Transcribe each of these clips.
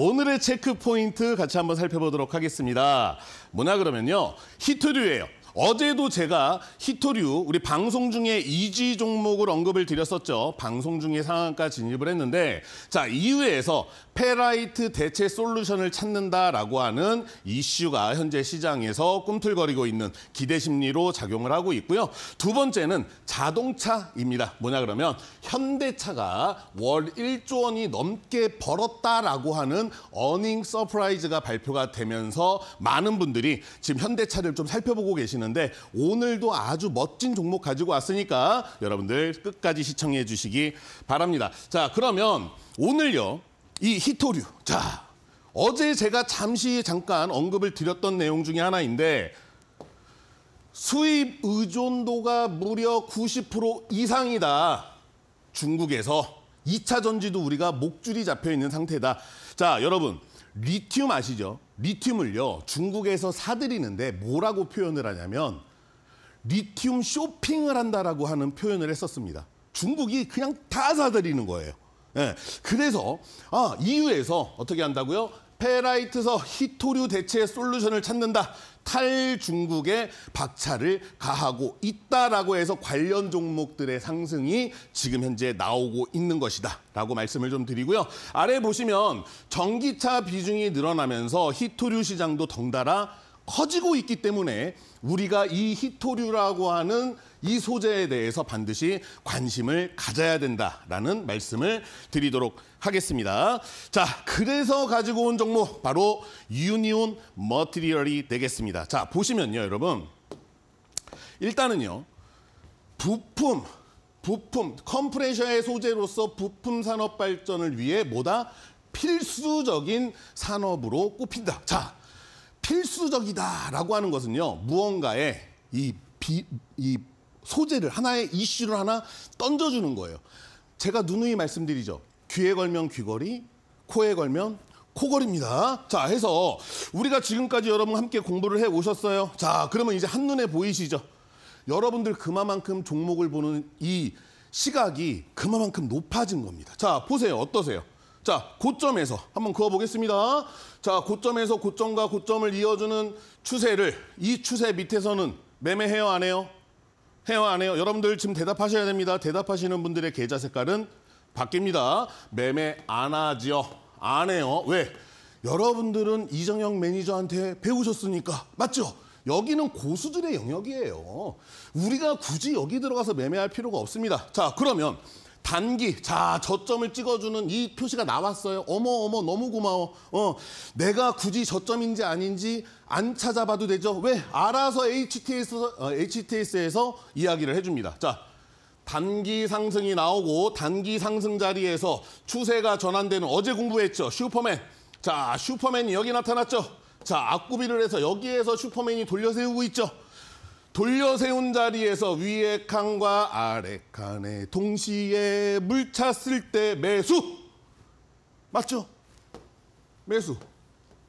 오늘의 체크 포인트 같이 한번 살펴보도록 하겠습니다. 뭐냐 그러면요. 히트류예요. 어제도 제가 히토류 우리 방송 중에 이지 종목을 언급을 드렸었죠. 방송 중에 상한가 진입을 했는데 자 이후에서 페라이트 대체 솔루션을 찾는다라고 하는 이슈가 현재 시장에서 꿈틀거리고 있는 기대 심리로 작용을 하고 있고요. 두 번째는 자동차입니다. 뭐냐 그러면 현대차가 월 1조 원이 넘게 벌었다라고 하는 어닝 서프라이즈가 발표가 되면서 많은 분들이 지금 현대차를 좀 살펴보고 계시는 하는데 오늘도 아주 멋진 종목 가지고 왔으니까 여러분들 끝까지 시청해 주시기 바랍니다. 자, 그러면 오늘요. 이 히토류. 자, 어제 제가 잠시 잠깐 언급을 드렸던 내용 중에 하나인데 수입 의존도가 무려 90% 이상이다. 중국에서 2차 전지도 우리가 목줄이 잡혀 있는 상태다. 자, 여러분, 리튬 아시죠? 리튬을요 중국에서 사들이는데 뭐라고 표현을 하냐면 리튬 쇼핑을 한다라고 하는 표현을 했었습니다. 중국이 그냥 다 사들이는 거예요. 예, 그래서 아, EU에서 어떻게 한다고요? 페라이트서 히토류 대체 솔루션을 찾는다. 탈중국에 박차를 가하고 있다라고 해서 관련 종목들의 상승이 지금 현재 나오고 있는 것이다. 라고 말씀을 좀 드리고요. 아래 보시면 전기차 비중이 늘어나면서 히토류 시장도 덩달아 커지고 있기 때문에 우리가 이 히토류라고 하는 이 소재에 대해서 반드시 관심을 가져야 된다라는 말씀을 드리도록 하겠습니다. 자, 그래서 가지고 온 종목 바로 유니온 머티리얼이 되겠습니다. 자, 보시면요, 여러분. 일단은요. 부품 부품 컴프레셔의 소재로서 부품 산업 발전을 위해 뭐다 필수적인 산업으로 꼽힌다. 자, 필수적이다라고 하는 것은요 무언가에 이, 비, 이 소재를 하나의 이슈를 하나 던져주는 거예요. 제가 누누이 말씀드리죠. 귀에 걸면 귀걸이, 코에 걸면 코걸입니다. 자, 해서 우리가 지금까지 여러분 함께 공부를 해 오셨어요. 자, 그러면 이제 한눈에 보이시죠? 여러분들 그만큼 마 종목을 보는 이 시각이 그만큼 마 높아진 겁니다. 자, 보세요. 어떠세요? 자, 고점에서 한번 그어보겠습니다. 자, 고점에서 고점과 고점을 이어주는 추세를 이 추세 밑에서는 매매해요, 안 해요? 해요, 안 해요? 여러분들 지금 대답하셔야 됩니다. 대답하시는 분들의 계좌 색깔은 바뀝니다. 매매 안 하지요. 안 해요. 왜? 여러분들은 이정영 매니저한테 배우셨으니까. 맞죠? 여기는 고수들의 영역이에요. 우리가 굳이 여기 들어가서 매매할 필요가 없습니다. 자, 그러면 단기, 자, 저점을 찍어주는 이 표시가 나왔어요. 어머, 어머, 너무 고마워. 어, 내가 굳이 저점인지 아닌지 안 찾아봐도 되죠. 왜? 알아서 HTS, 어, HTS에서 이야기를 해줍니다. 자, 단기 상승이 나오고 단기 상승 자리에서 추세가 전환되는 어제 공부했죠. 슈퍼맨. 자, 슈퍼맨이 여기 나타났죠. 자, 앞구비를 해서 여기에서 슈퍼맨이 돌려 세우고 있죠. 돌려 세운 자리에서 위에 칸과 아래 칸에 동시에 물 찼을 때 매수. 맞죠? 매수.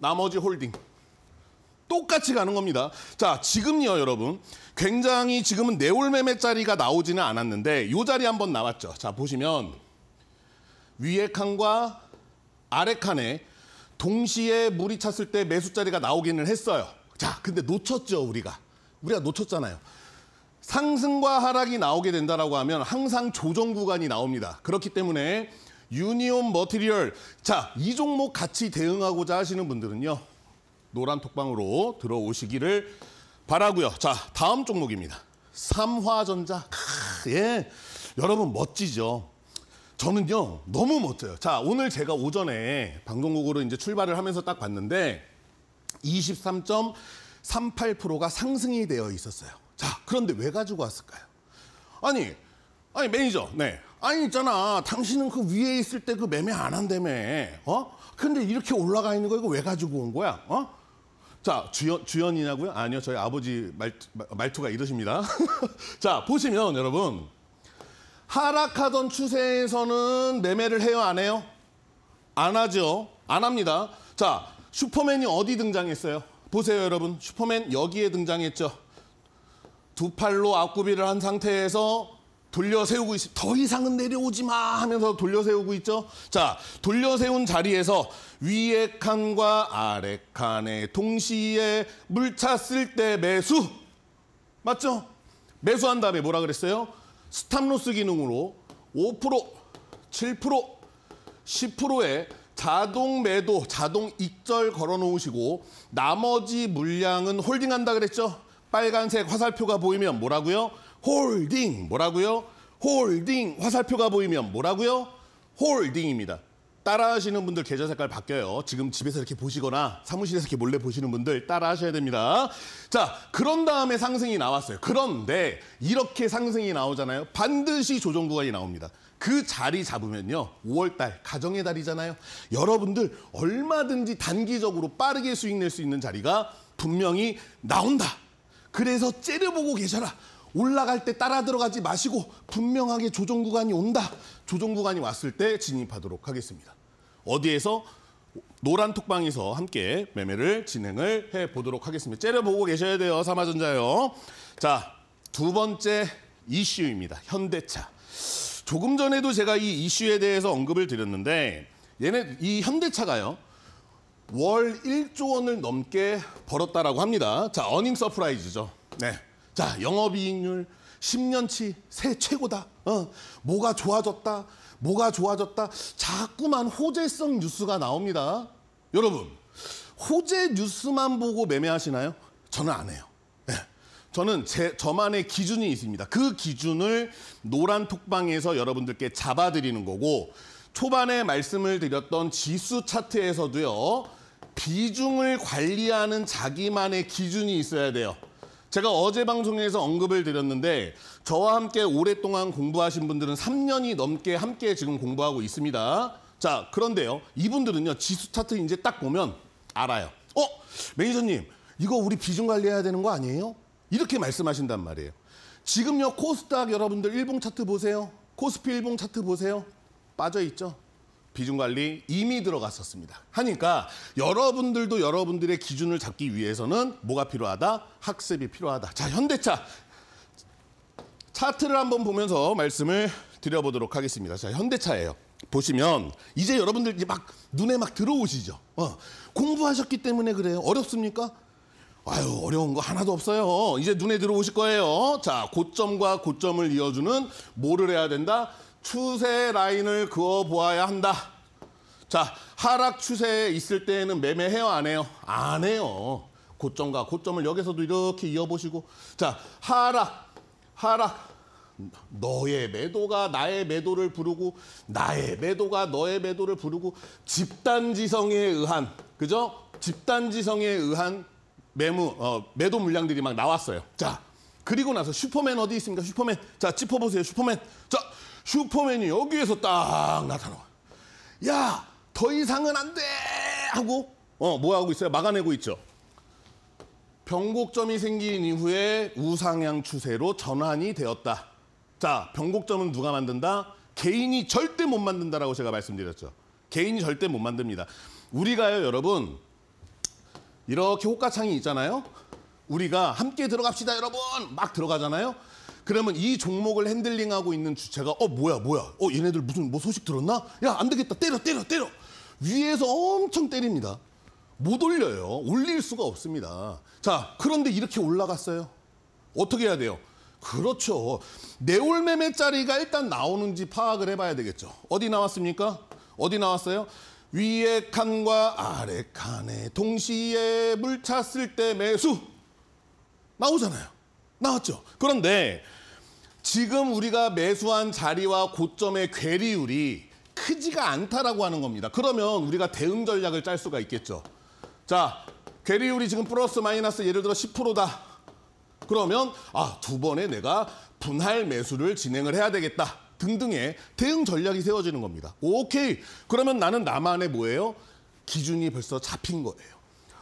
나머지 홀딩. 똑같이 가는 겁니다. 자, 지금요, 여러분. 굉장히 지금은 네올매매 자리가 나오지는 않았는데 이 자리 한번 나왔죠. 자, 보시면 위에 칸과 아래 칸에 동시에 물이 찼을 때 매수 자리가 나오기는 했어요. 자, 근데 놓쳤죠, 우리가. 우리가 놓쳤잖아요. 상승과 하락이 나오게 된다라고 하면 항상 조정 구간이 나옵니다. 그렇기 때문에 유니온 머티리얼 자, 이 종목 같이 대응하고자 하시는 분들은요. 노란 톡방으로 들어오시기를 바라고요. 자, 다음 종목입니다. 삼화전자. 크, 예. 여러분 멋지죠. 저는요. 너무 멋져요. 자, 오늘 제가 오전에 방송국으로 이제 출발을 하면서 딱 봤는데 23. 점 38%가 상승이 되어 있었어요. 자, 그런데 왜 가지고 왔을까요? 아니, 아니 매니저, 네. 아니 있잖아, 당신은 그 위에 있을 때 그 매매 안 한다며, 어? 근데 이렇게 올라가 있는 거 이거 왜 가지고 온 거야, 어? 자, 주연, 주연이냐고요? 아니요, 저희 아버지 말, 말투가 이러십니다. 자, 보시면 여러분. 하락하던 추세에서는 매매를 해요, 안 해요? 안 하죠. 안 합니다. 자, 슈퍼맨이 어디 등장했어요? 보세요, 여러분. 슈퍼맨 여기에 등장했죠. 두 팔로 앞구비를 한 상태에서 돌려 세우고 있어. 더 이상은 내려오지 마 하면서 돌려 세우고 있죠. 자, 돌려 세운 자리에서 위의 칸과 아래 칸에 동시에 물 찼을 때 매수. 맞죠? 매수한 다음에 뭐라 그랬어요? 스탑로스 기능으로 5%, 7%, 10%의 자동 매도, 자동 익절 걸어놓으시고 나머지 물량은 홀딩한다 그랬죠? 빨간색 화살표가 보이면 뭐라고요? 홀딩 뭐라고요? 홀딩 화살표가 보이면 뭐라고요? 홀딩입니다. 따라하시는 분들 계좌 색깔 바뀌어요. 지금 집에서 이렇게 보시거나 사무실에서 이렇게 몰래 보시는 분들 따라하셔야 됩니다. 자, 그런 다음에 상승이 나왔어요. 그런데 이렇게 상승이 나오잖아요. 반드시 조정 구간이 나옵니다. 그 자리 잡으면요. 5월달 가정의 달이잖아요. 여러분들 얼마든지 단기적으로 빠르게 수익 낼 수 있는 자리가 분명히 나온다. 그래서 째려보고 계셔라. 올라갈 때 따라 들어가지 마시고 분명하게 조정 구간이 온다. 조정 구간이 왔을 때 진입하도록 하겠습니다. 어디에서? 노란 톡방에서 함께 매매를 진행을 해보도록 하겠습니다. 째려보고 계셔야 돼요. 사마전자요 자, 두 번째 이슈입니다. 현대차. 조금 전에도 제가 이 이슈에 대해서 언급을 드렸는데 얘네 이 현대차가요. 월 1조 원을 넘게 벌었다라고 합니다. 자, 어닝 서프라이즈죠. 네. 자, 영업이익률 10년치 새 최고다. 어, 뭐가 좋아졌다. 뭐가 좋아졌다. 자꾸만 호재성 뉴스가 나옵니다. 여러분, 호재 뉴스만 보고 매매하시나요? 저는 안 해요. 저는 제, 저만의 기준이 있습니다. 그 기준을 노란 톡방에서 여러분들께 잡아드리는 거고 초반에 말씀을 드렸던 지수 차트에서도요. 비중을 관리하는 자기만의 기준이 있어야 돼요. 제가 어제 방송에서 언급을 드렸는데 저와 함께 오랫동안 공부하신 분들은 3년이 넘게 함께 지금 공부하고 있습니다. 자, 그런데요. 이분들은요. 지수 차트 이제 딱 보면 알아요. 어? 매니저님, 이거 우리 비중 관리해야 되는 거 아니에요? 이렇게 말씀하신단 말이에요. 지금요 코스닥 여러분들 일봉 차트 보세요. 코스피 일봉 차트 보세요. 빠져 있죠. 비중 관리 이미 들어갔었습니다. 하니까 여러분들도 여러분들의 기준을 잡기 위해서는 뭐가 필요하다? 학습이 필요하다. 자, 현대차 차트를 한번 보면서 말씀을 드려보도록 하겠습니다. 자, 현대차예요. 보시면 이제 여러분들 이제 막 눈에 막 들어오시죠. 어, 공부하셨기 때문에 그래요. 어렵습니까? 아유 어려운 거 하나도 없어요. 이제 눈에 들어오실 거예요. 자 고점과 고점을 이어주는 뭐를 해야 된다? 추세 라인을 그어 보아야 한다. 자 하락 추세에 있을 때에는 매매해요 안 해요? 안 해요. 고점과 고점을 여기서도 이렇게 이어보시고 자 하락 하락 너의 매도가 나의 매도를 부르고 나의 매도가 너의 매도를 부르고 집단지성에 의한 그죠? 집단지성에 의한 매무 어, 매도 물량들이 막 나왔어요. 자 그리고 나서 슈퍼맨 어디 있습니까? 슈퍼맨 자 짚어보세요. 슈퍼맨 자 슈퍼맨이 여기에서 딱 나타나. 야더 이상은 안돼 하고 어뭐 하고 있어요? 막아내고 있죠. 변곡점이 생긴 이후에 우상향 추세로 전환이 되었다. 자, 변곡점은 누가 만든다? 개인이 절대 못 만든다라고 제가 말씀드렸죠. 개인이 절대 못 만듭니다. 우리가요, 여러분, 이렇게 호가창이 있잖아요. 우리가 함께 들어갑시다 여러분 막 들어가잖아요. 그러면 이 종목을 핸들링하고 있는 주체가 어 뭐야 뭐야 어 얘네들 무슨 뭐 소식 들었나 야안 되겠다 때려 때려 때려 위에서 엄청 때립니다 못 올려요 올릴 수가 없습니다 자 그런데 이렇게 올라갔어요 어떻게 해야 돼요 그렇죠 네올 매매짜리가 일단 나오는지 파악을 해봐야 되겠죠 어디 나왔습니까 어디 나왔어요 위에 칸과 아래 칸에 동시에 물 찼을 때 매수 나오잖아요. 나왔죠. 그런데 지금 우리가 매수한 자리와 고점의 괴리율이 크지가 않다라고 하는 겁니다. 그러면 우리가 대응 전략을 짤 수가 있겠죠. 자, 괴리율이 지금 플러스 마이너스 예를 들어 10%다. 그러면 아, 두 번에 내가 분할 매수를 진행을 해야 되겠다. 등등의 대응 전략이 세워지는 겁니다. 오케이. 그러면 나는 나만의 뭐예요? 기준이 벌써 잡힌 거예요.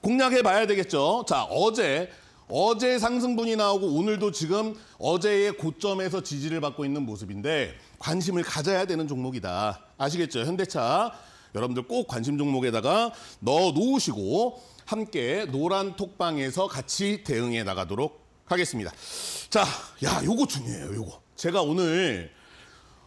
공략해 봐야 되겠죠. 자, 어제 어제 상승분이 나오고 오늘도 지금 어제의 고점에서 지지를 받고 있는 모습인데 관심을 가져야 되는 종목이다. 아시겠죠? 현대차 여러분들 꼭 관심 종목에다가 넣어 놓으시고 함께 노란 톡방에서 같이 대응해 나가도록 하겠습니다. 자, 야, 요거 중요해요, 요거. 제가 오늘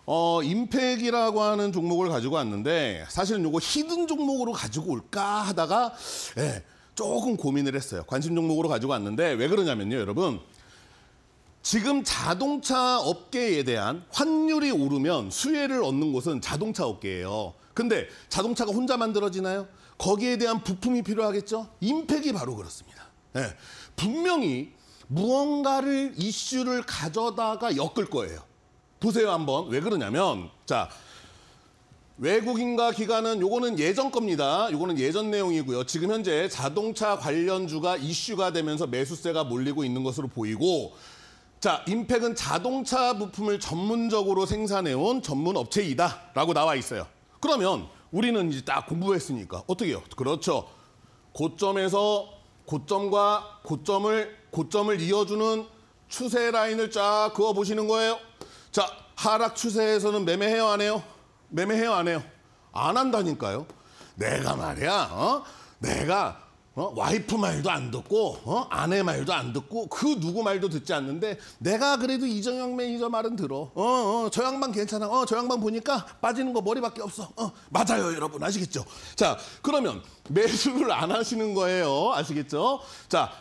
어, 임팩이라고 하는 종목을 가지고 왔는데 사실은 요거 히든 종목으로 가지고 올까 하다가 예, 조금 고민을 했어요. 관심 종목으로 가지고 왔는데 왜 그러냐면요, 여러분. 지금 자동차 업계에 대한 환율이 오르면 수혜를 얻는 곳은 자동차 업계예요. 근데 자동차가 혼자 만들어지나요? 거기에 대한 부품이 필요하겠죠? 임팩이 바로 그렇습니다. 예, 분명히 무언가를 이슈를 가져다가 엮을 거예요. 보세요 한번 왜 그러냐면 자 외국인과 기관은 요거는 예전 겁니다. 요거는 예전 내용이고요. 지금 현재 자동차 관련주가 이슈가 되면서 매수세가 몰리고 있는 것으로 보이고 자, 임팩은 자동차 부품을 전문적으로 생산해온 전문 업체이다라고 나와 있어요. 그러면 우리는 이제 딱 공부했으니까 어떻게 해요? 그렇죠. 고점에서 고점과 고점을 고점을 이어주는 추세 라인을 쫙 그어 보시는 거예요. 자, 하락 추세에서는 매매해요, 안 해요? 매매해요, 안 해요? 안 한다니까요. 내가 말이야, 어? 내가 어? 와이프 말도 안 듣고 어? 아내 말도 안 듣고 그 누구 말도 듣지 않는데 내가 그래도 이정영 매니저 말은 들어 어, 어, 저 양반 괜찮아 어, 저 양반 보니까 빠지는 거 머리밖에 없어 어, 맞아요 여러분 아시겠죠 자 그러면 매수를 안 하시는 거예요 아시겠죠 자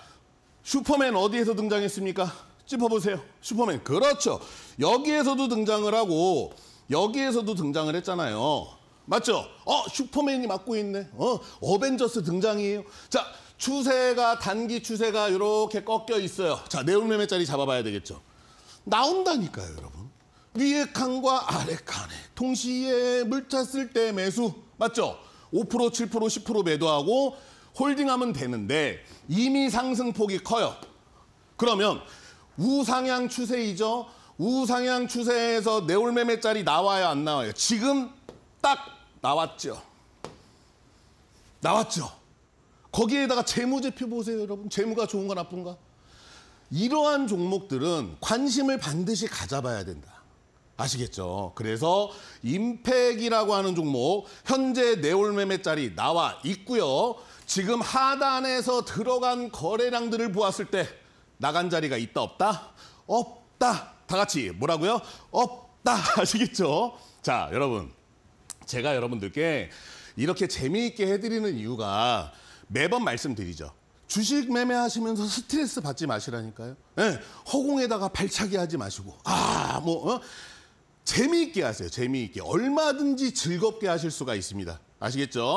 슈퍼맨 어디에서 등장했습니까 짚어보세요. 슈퍼맨. 그렇죠. 여기에서도 등장을 하고 여기에서도 등장을 했잖아요. 맞죠? 어, 슈퍼맨이 맡고 있네. 어, 어벤져스 등장이에요. 자, 추세가 단기 추세가 이렇게 꺾여 있어요. 자, 내용매매자리 잡아봐야 되겠죠. 나온다니까요, 여러분. 위에 칸과 아래 칸에 동시에 물 찼을 때 매수 맞죠? 5% 7% 10% 매도하고 홀딩하면 되는데 이미 상승폭이 커요. 그러면 우상향 추세이죠. 우상향 추세에서 내올매매짜리 나와요, 안 나와요? 지금 딱 나왔죠. 나왔죠. 거기에다가 재무제표 보세요, 여러분. 재무가 좋은가 나쁜가? 이러한 종목들은 관심을 반드시 가져봐야 된다. 아시겠죠? 그래서 임팩이라고 하는 종목 현재 내올매매짜리 나와 있고요. 지금 하단에서 들어간 거래량들을 보았을 때 나간 자리가 있다 없다? 없다. 다 같이 뭐라고요? 없다. 아시겠죠? 자, 여러분. 제가 여러분들께 이렇게 재미있게 해드리는 이유가 매번 말씀드리죠. 주식 매매하시면서 스트레스 받지 마시라니까요. 네, 허공에다가 발차기 하지 마시고 아뭐 어? 재미있게 하세요. 재미있게 얼마든지 즐겁게 하실 수가 있습니다. 아시겠죠?